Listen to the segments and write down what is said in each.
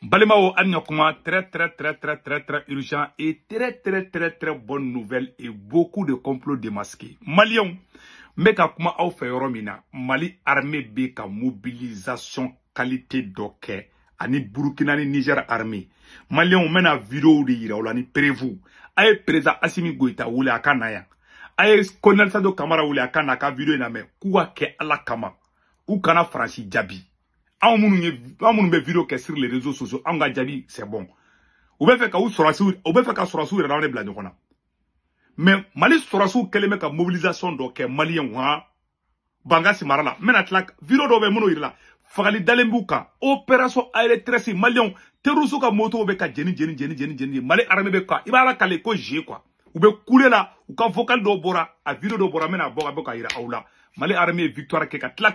Balimao, Agnokuma, très très très très très très urgent et très très très très bonne nouvelle et beaucoup de complots démasqués. Malion, Meka Kuma Romina, Mali armée Beka mobilisation qualité d'oké, Ani Burkina ni Niger armée. Malion, mena vidéo de Ira, preza Prévou, Aye Preza Asimi Goita, Oule Akanaya, Aye Colonel Sado Kamara, Oule Akanaka, vidéo Iname, Kouake Alakama, Ukana Franchi Djabi anw minnu ye anw minnu bɛ sur les réseaux sociaux anw ka c'est bon u bɛ fɛ ka u sɔrɔsiw u bɛ fɛ ka sɔrɔsiw yɛrɛ n'anw de bila ɲɔgɔn na mais mali sɔrɔsiw kɛlen bɛ ka mobilisation donc kɛ maliyɛnw han bangasi mara la n bɛna tila video dɔw bɛ minnu yir'i la fagali dalen opération aéré e tresse maliyɛnw terroristes ka motow bɛ ka jeni jeni jeni jeni jeni mali armée bɛ ka i b'a lakale ko g quoi u bɛ kule la u ka vocal dɔw bɔra a video dɔ bɔra n bɛna a bɔ ka bɔ ka yira aw la mali armée victoire kɛ ka tila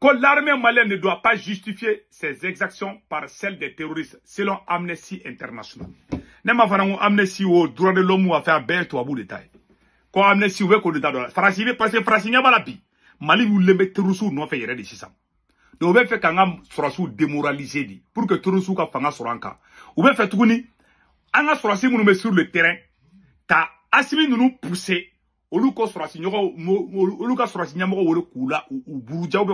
que l'armée malienne ne doit pas justifier ses exactions par celles des terroristes, selon Amnesty International. Nema fanangu Amnesty ou droit de l'homme ou affaire belle bout de détail. Quand Amnesty ou ko détail. Farasi be parce que a nya la pi. Mali ou les terroristes nous non fait yere de Nous Donc fait fait kanga soit démoraliser dit Pour que terroristes monde soit fanga soranka. Ou fait tout Anga sorasi mounou sur le terrain. Ta asimi nous pousser Oluko ko sɔrɔsi ɲɔgɔn olu kula Kula u buruja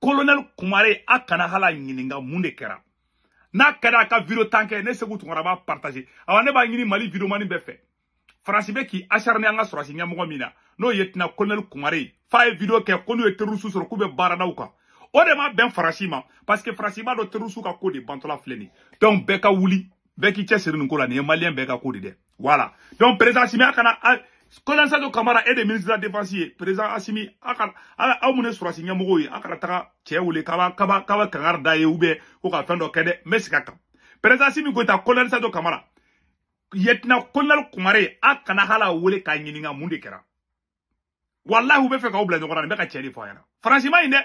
kana kumare a hala n'a ka ka video tanke ne partage awa b'a ngini mali videomani mani befe. faransi beki k'i acharné an ka mina n'o yetna colonel kumare five video kɛ ko eteru ye terroriste sɔrɔ ma ben faransi parce que faransi b'a dɔn terroriste ka ko de bantɔla wuli beki k'i cɛsiri nin ko beka nin de voilà. Donc, président Assimi Akana, kolansa do kamara et de ministre de la défense président Assimi Akana, aw mun ne sɔrɔ si ɲɛmɔgɔ ye a kana kaba kaba kaba kangar da ye ou bien ko ka fɛn dɔ kɛ dɛ président Assimi Goita kolansa do kamara Yetna konal kumare a kana hala wele k'a ɲininka mun de kɛra walahi u bɛ fɛ k'aw bila ɲɔgɔn ka franchement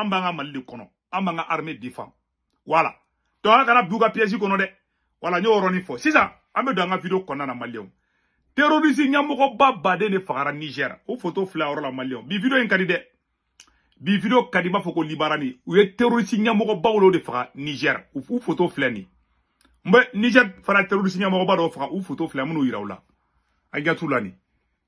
Ambanga b'an ka mali de armée défend voilà to an kana bin piège voilà n y'o ça, fɔ sisan an vidéo kɔnɔna na maliyɛnw terroriste ɲɛmɔgɔba baba de Fara niger o photo filɛ la malion bi vidéo en ka di bi video ka di libarani de fara niger ou photo filɛ ni niger fara terorisi ɲɛmɔgɔba dɔ faga fara foto photo minnu yira u la an ja t'u la nin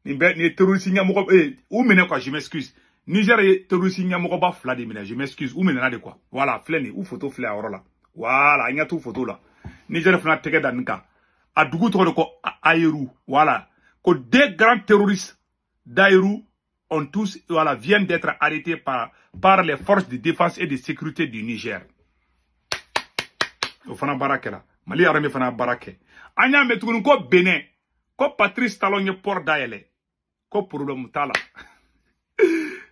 nin ou quoi je m'excuse Niger ye terroriste ɲɛmɔgɔba pas de je m'excuse Où a de quoi voilà filɛ où photo flé à orola. Voilà, voilà y a photo là. Niger fana tɛgɛ da a dugu de ko voilà que deux grands terroristes d'Aïrou ont tous voilà viennent d'être arrêtés par par les forces de défense et de sécurité du Niger fana baara là. Mali armée fana Barake. Anya an Bene, ko Benin ko Patrice Talon port d'Aïlé. ko problème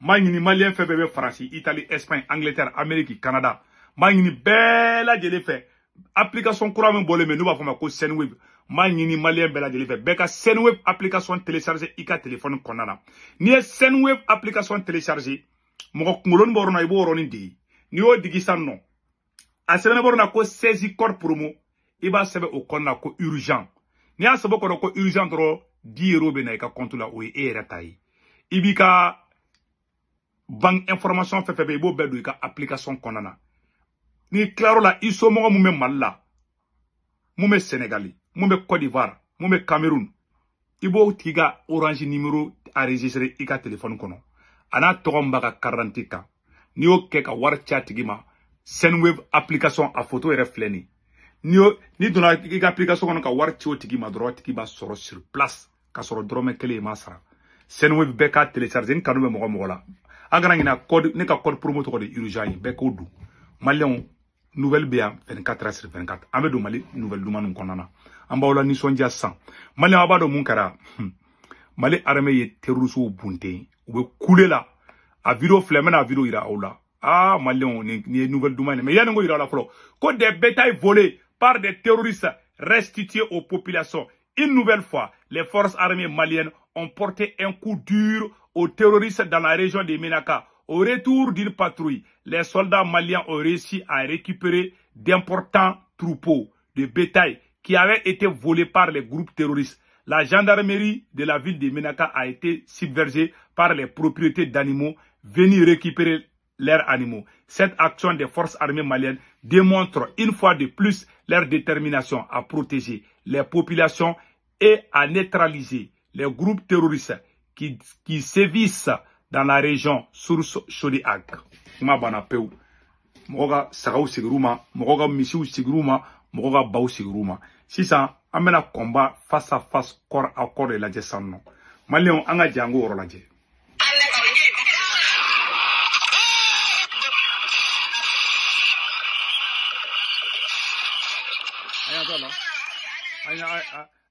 n Malien fait maliyɛn France Italie Espagne angleterre Amérique Canada n Bela ɲini bɛɛ application couramment min mais nous n'u ma ko senwave n b'a ɲini maliyɛn bɛɛ lajɛlen web application télécharger Ika téléphone konana n'i senweb application télécharger mɔgɔ borona ibo yɔrɔ n'i o digi non a sɛbɛnnen b'o ko seize corps promo iba b'a sɛbɛn o ko urgent n'i a sɛbɛn ko urgent dro 10 euros ka compte la e vang information fait fɛn b'o bɛɛ ka application konana n'i claro la i mo mo mal mala la mun bɛ senegali mun bɛ cote d'ivoire mun cameroun ibo tiga orange numéro enregistré i ka téléphone konon ana n'a tɔgɔ ka n'i y'o kɛ ka wari ci application a photo et refleni n'i n'i donna application kono ka war chat gima tigi b'a soro sur place k'a soro dɔrɔmɛ kelen i m'a beka k'a télécharger n kanu bɛ la an kana code ne ka code promo tɔgɔ de urgent ye nouvelle bien 24 heures sur 24 mali nouvelle duman nin en na an b'aw la 100 sisan maliyɛn aw b'a dɔn hmm. mali armée terroriste au bunte u couler la a video filɛ n ira ah maliyɛnw ni, nouvelle duman ye mais yanni n la fɔlɔ code des bétail volés par des terroristes restitués aux populations une nouvelle fois les forces armées maliennes ont porté un coup dur aux terroristes dans la région de Menaka. Au retour d'une patrouille, les soldats maliens ont réussi à récupérer d'importants troupeaux de bétail qui avaient été volés par les groupes terroristes. La gendarmerie de la ville de Menaka a été subvergée par les propriétés d'animaux venus récupérer leurs animaux. Cette action des forces armées maliennes démontre une fois de plus leur détermination à protéger les populations et à neutraliser les groupes terroristes qui, qui sévissent dans la région source chodi Ma kuma bana pewu mɔgɔ ka sagaw gruma, ma mɔgɔ ka si sigir'u ma mɔgɔ ka gruma, si ça combat face à face corps à corps de la descente Malion, Anga an ka jɛ an k'o la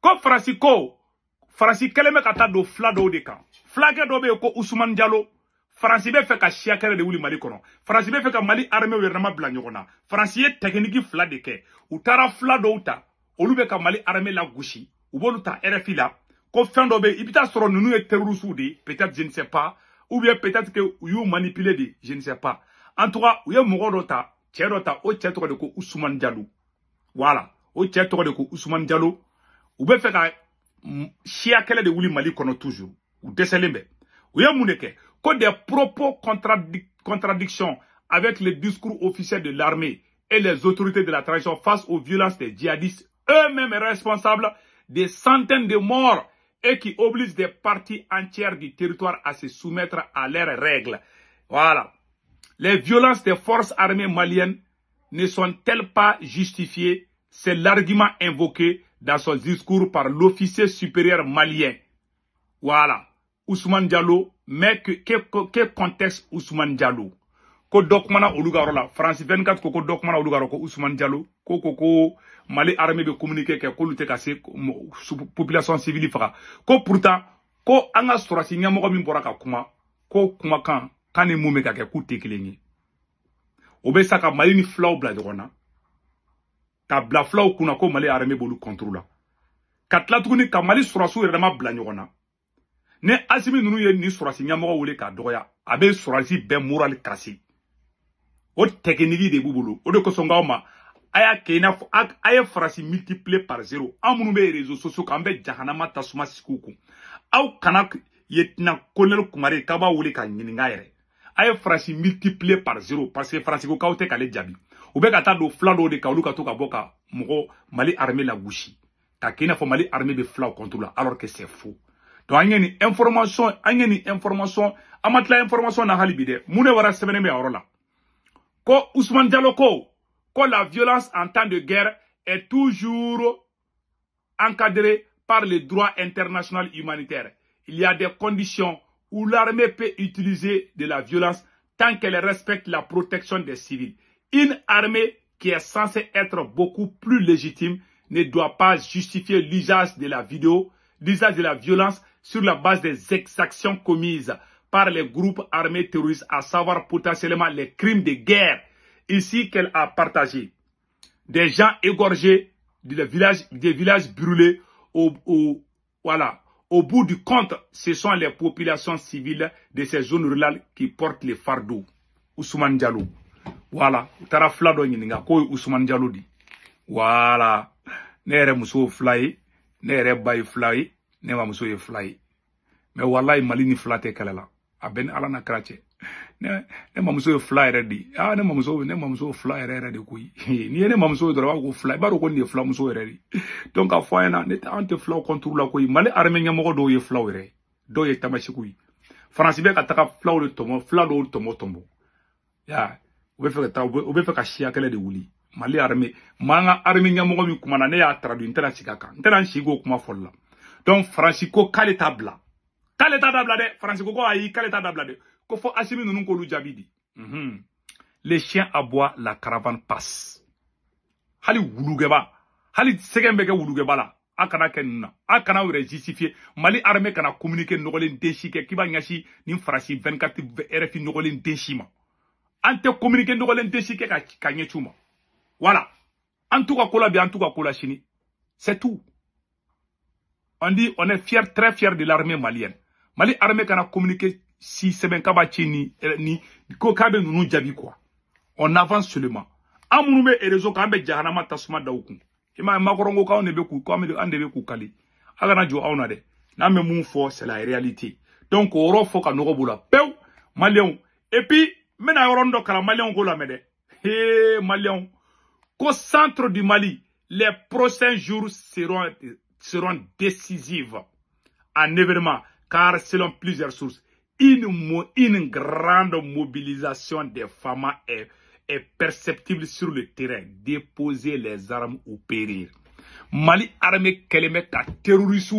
ko farasi Franci farasi kelen do ka de kan fulakɛ dɔ bɛ yen ko usumani jalo ka de wuli mali kɔnɔ faransi bɛ ka mali armée ou bila ɲɔgɔn na faransi ye tɛkiniki fila de kɛ u taara fila dɔw olu ka mali armée la gushi, b'olu ta rfi la ko fin dɔ bɛ yen i bɛ taa peut-être je ne sais pas ou bien peut-être que u y'u manipuler de je ne sais pas en tout cas u ye mɔgɔ ta ta o cɛ de ko Ousmane Diallo, voilà o cɛ de ko Ousmane Diallo. Ou bien fait de wuli mali a toujours Ou des Ou ou Mouneke. des propos contradic avec les discours officiels de l'armée et les autorités de la transition face aux violences des djihadistes eux-mêmes responsables des centaines de morts et qui obligent des parties entières du territoire à se soumettre à leurs règles. Voilà. Les violences des forces armées maliennes ne sont-elles pas justifiées C'est l'argument invoqué dans son discours par l'officier supérieur malien. Voilà. Ousmane Diallo, mais quel contexte Ousmane Diallo ko dokmana olugaro la france 24 ko dokmana olugaro ko ousmane diallo ko ko ko mali armée de communiquer Que ko lutte population civile faka ko pourtant ko anga sorasi ɲamɔgɔ min ka kuma ko kuma kan ni mun be ka kɛ k'u tɛ ka flow ou kunako ko arme armée b'olu contrôle Katla ka kamali tuguni ka mali ne asimi ninnu ye ni ben ɲɛmɔgɔ k'a moral kasi o tɛkiniki de b'u o de kosɔn ma a par zéro. Amunu me bɛ réseaux sociaux jahanama tasuma sikuku. aw kumare kaba b'a ka ɲininka yɛrɛ a par zéro parce que frasi ko le djabi u peut ka taa de kan olu ka to ka bɔ ka mali armée la gushi ta i n'a mali armée bɛ filaw contre la alors que c'est faux donc an information an information an la information na hali bi dɛ wara sɛbɛnnen me a ko Ousmane Diallo ko la violence en temps de guerre est toujours encadrée par les droits internationaux humanitaires, il y a des conditions où l'armée peut utiliser de la violence tant qu'elle respecte la protection des civils une armée qui est censée être beaucoup plus légitime ne doit pas justifier l'usage de la vidéo, l'usage de la violence sur la base des exactions commises par les groupes armés terroristes, à savoir potentiellement les crimes de guerre ici qu'elle a partagé. Des gens égorgés, des villages, des villages brûlés, au, voilà. Au bout du compte, ce sont les populations civiles de ces zones rurales qui portent les fardeaux. Ousmane Diallo. wala u taara fila dɔ ɲininka k'o ye usumani jalo de wala ne yɛrɛ muso ye fila ye ne yɛrɛ ba ye fila ye ne mamuso ye fila ye mɛ walayi mali ni fila tɛ kɛlɛ a bɛ ni ala na kira cɛ ne ne mamuso ye fila yɛrɛ de ah ne mamuso ne mamuso fila yɛrɛ yɛrɛ de koyi n'i ye ne mamuso ye dɔrɔn i b'a ko fila i b'a dɔn ko nin ye filamuso yɛrɛ de donc a fɔ an ɲɛna ne tɛ an tɛ filaw kɔnturu la koyi mali armée ɲɛmɔgɔ dɔw ye filaw yɛrɛ dɔw ye tamasiku ye faransi bɛ ka taga filaw de tɔmɔ fila dɔw tɔmɔ tɔmɔ ya ou bɛ fɛ ta ou u bɛ fɛ ka de wuli mali armé, manga armé armée ɲɛmɔgɔ min kuma ne y'a traduit n tɛna sigi a kan kuma folla. donc Francisco ko k'ale t'a bila k'ale t'a dabila dɛ faransi ko ko ayi k'ale t'a ko fo asimi ninnu k'olu jaabi les chiens aboient la caravane passe hali wulugeba. hali sɛgɛn bɛ kɛ wulugɛba la a kana na mali arme kana communiquer nɔgɔlen den kiba nyashi k'i b'a 24 rfi nɔgɔlen den an communiquer communiqué nɔgɔlen tɛ si ka ka chuma voilà En tout cas, kola bien, en tout cas, ka ko c'est tout on dit on est fier très fier de l'armée malienne mali armée kana communiqué si c'est k'a b'a chini ni eh, ni ko kabe bɛ jabi jaabi quoi on avance seulement an minnu réseau kan jahanama tasuma daoku kima makorongo i m'a ye makɔrɔnko k'anw de bɛ k'u k'anw an de k'u kale na dɛ n'an bɛ c'est la réalité donc o yɔrɔ fɔ ka nɔgɔ b'u la et puis mais centre du mali les prochains jours seront seront décisifs en événement car selon plusieurs sources une une grande mobilisation des femmes est perceptible sur le terrain déposer les armes ou périr mali armée qu'elle met ka terroriste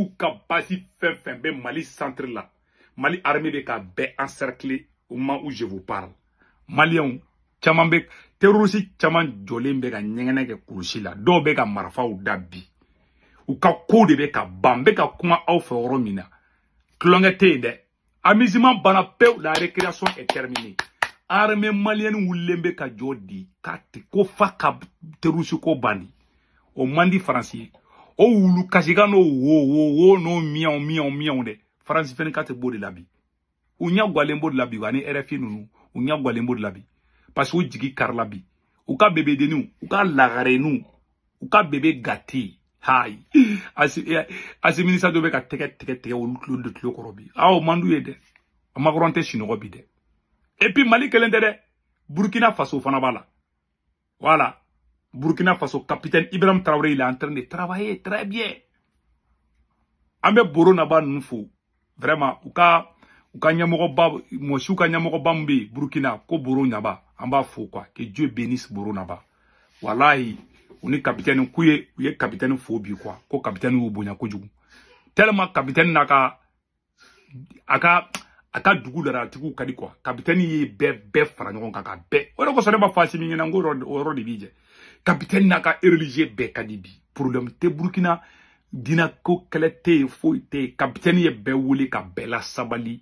ben mali centre mali armée de ka ben encerclée au moment où je vous parle maliyɛnw caman bɛ terorisi caman jɔlen bɛ ka ɲɛgɛnɛ kɛ kulusi la dɔw bɛ ka marifaw da bi u ka kow de bɛ ka ban bɛ ka kuma aw fɛ yɔrɔ min na tulonkɛ tɛ yen dɛ amusement banna pewu la récréation est terminée armée malienne wulilen bɛ ka jɔ di k'a ti ko fa ka terorisi ko ban o man di faransi ye o wulu kasika n'o wo wo wo n'o miyanw miyanw miyanw dɛ faransi fɛnɛ ka tɛ b'o de la bi u ɲɛ gwalen b'o de la bi ani rfi ninnu n'y a pas de la parce que j'ai car karila bi a ka bébé de ka lagareninw ka bebe gate hayi asiminisa ministre ka tɛgɛ tɛgɛ tɛgɛ de tulo kɔrɔ bi aw man Ma ye dɛ makɔrɔn tɛ et puis mali kelen burkina faso Fanabala. voilà burkina faso capitaine ibrahim traoré il est en train de travailler très bien Amé bɛ boro vraiment ou ka u ka ɲɛmɔgɔba mɔsiw ka ɲɛmɔgɔba min bɛ yen burukina ko boro ɲaba an b'a fo kuwa ke dieu bénisse boro ɲaba walahi u ni kapitɛni k'u ye u ye kapitɛni fo bi kuwa ko kapitɛni y'u bonya kojugu tellement kapitɛni n'a ka a ka a ka dugu laratigiw ka di kuwa kapitɛni ye bɛɛ bɛɛ fara ɲɔgɔn kan ka bɛɛ o de kosɔn ne b'a fɔ asimi ɲɛna n ko o yɔrɔ de b'i jɛ kapitɛni n'a ka religieux bɛɛ ka di bi problème tɛ burukina dina ko kɛlɛ tɛ yen foyi tɛ yen kapitɛni ye bɛɛ wele ka bɛɛ lasabali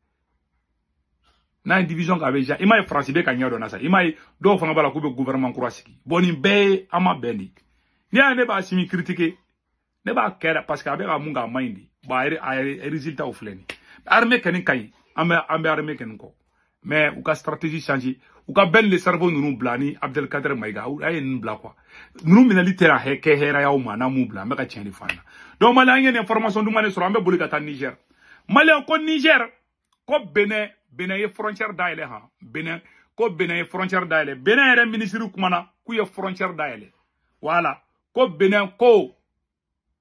n'a ye division k'a bɛ ja i m'a ye ka ɲɛ na sa i m'a ye dɔw fana k'u bɛ gouvernement kura sigi bon nin bɛɛ ye n'i y'a ne b'a simi critiquer ne b'a kɛ parce que a bɛ ka mun k'a man ɲi de bon armée kɔni ka ɲi an armée kɔni kɔ mais u ka stratégie changer u ka bɛn le cerveau ninnu bila ni abdelkader maiga a ye ninnu bila quoi ninnu minɛli tɛra hɛ kɛ hɛrɛ y'aw ma n'an m'u bila an ka tiɲɛ de fɔ an na information duman de sɔrɔ an bɛ boli niger maliyɛn ko niger Bénin, Bénin benɛ frontière d'Aile, han benɛ ko benɛ ye frontière le ministre ministre du kumana qui est frontière d'Aile. Voilà. ko benɛ ko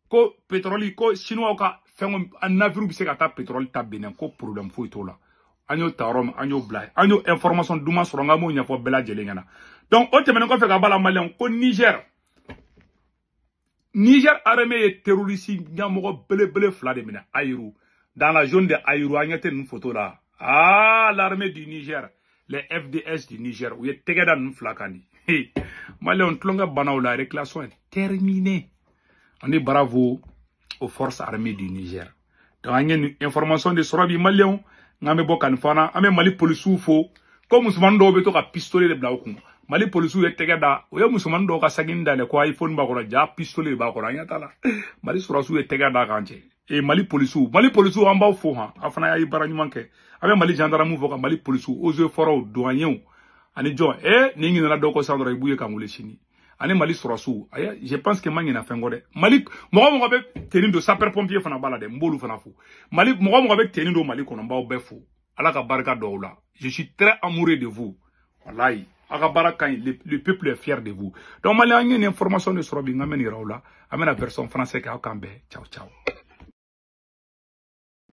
ko pétrole ko chinois fait un navire bɛ se ka pétrole ta Bénin, co problème faut y tout là. y'o tarom, yɔrɔ min an information douma, sɔrɔ n k'an b'o pas bela lajɛlen donc o tɛmɛnen kɔfɛ ka b'a la maliyɛn ko niger niger armée ye terroriste ɲɛmɔgɔ belebele fila de mina, ayiru dans la zone de Ayuru, an a une photo là. Ah, l'armée du Niger, les FDS du Niger, où il y a Tegeda Nflakani. Hey, on Tlonga Banao, la réclamation est terminée. On dit bravo aux forces armées du Niger. Donc, une information de Sorabi Malé, n'a a bokan fana, n'a me Mali ou faux. Comme pistolet de mali ka pistole b'a mali et mali police mali polisiw an au fo han a y'a ye manke. ɲuman kɛ mali jandarmu fɔ mali polisiw ozo fɔraw duwanyew ani e ni ɲinana Doko kɔ sa dɔrɔn i mali aya je pense que mangi na fɛn Malik, mali mɔgɔ mɔgɔ bɛ tenin don sapɛr fana balade, la fana fo mali mɔgɔ mɔgɔ bɛ mali ala ka baraka je suis très amoureux de vous walayi Aka ka le le peuple est fier de vous donc mali an information de sɔrɔ ngameni n ka mɛn français ciao ciao